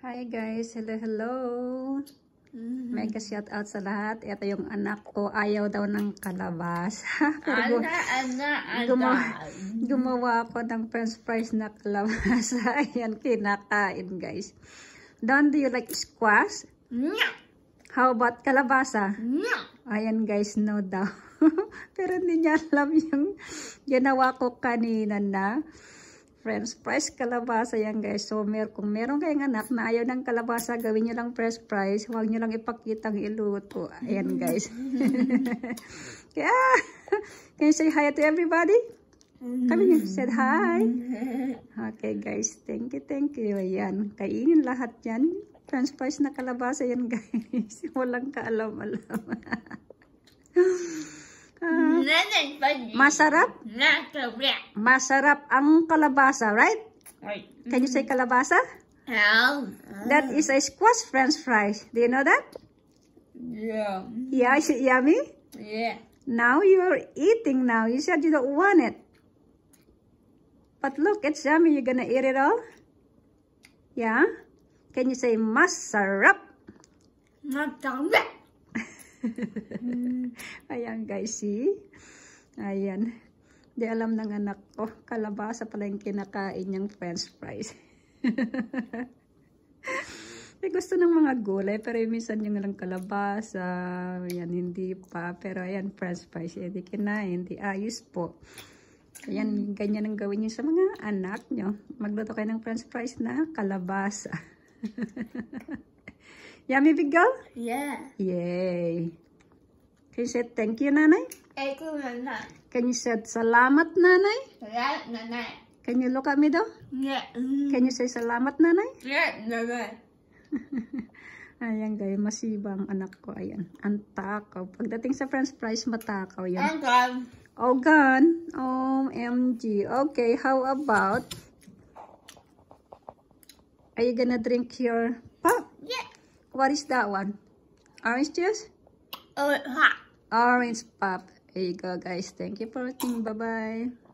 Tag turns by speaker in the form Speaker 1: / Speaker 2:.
Speaker 1: Hi guys, hello hello. May -hmm. shout out sa lahat. Ito yung anak ko, ayaw daw ng kalabas. Pero ana, ana, ana. Gumawa, gumawa ako ng french fries na kalabas. Ayan, kinakain guys. Don, do you like squash? No. How about kalabasa? No. Ayan guys, no daw. Pero hindi niya alam yung ginawa ko kanina na friends, fries kalabasa yan guys. So mer kung meron kayong anak na ayaw ng kalabasa, gawin nyo lang french fries. Huwag nyo lang ipakita ang iluto. Ayan guys. Kaya, can you say hi to everybody? Come here, said hi. Okay guys, thank you, thank you. Ayan, kainin lahat yan. French fries na kalabasa yan guys. Walang kaalam-alam. Masarap? Masarap ang kalabasa, right? Right. Can you say mm-hmm. kalabasa? No. That is a squash french fries. Do you know that? Yeah. Yeah, is it yummy? Yeah. Now you are eating now. You said you don't want it. But look, it's yummy. You're gonna eat it all? Yeah? Can you say masarap? Masarap. Ayan guys, see? Ayan. Di alam ng anak ko. Kalabasa pala yung kinakain niyang french fries. eh, gusto ng mga gulay. Pero yung minsan yung lang kalabasa. Ayan, hindi pa. Pero ayan, french fries. Hindi eh, kinain. Di ayos po. Ayan, ganyan ang gawin niyo sa mga anak niyo. Magluto kayo ng french fries na kalabasa. Yummy, big girl? Yeah. Yay. Can you say thank you, Nanay? Thank you, Nanay. Can you say salamat, Nanay? Salamat, Nanay. Can you look at me, though? Yeah. Can you say salamat, Nanay? Yeah, Nanay. Ayan guys, masibang anak ko. Ayan, ang takaw. Pagdating sa french fries, matakaw yan. I'm oh, gone. Oh, gone. OMG. Okay, how about... Are you gonna drink your pop? Yeah. What is that one? Orange juice? Oh, orange pop. There you go, guys. Thank you for watching. Bye-bye.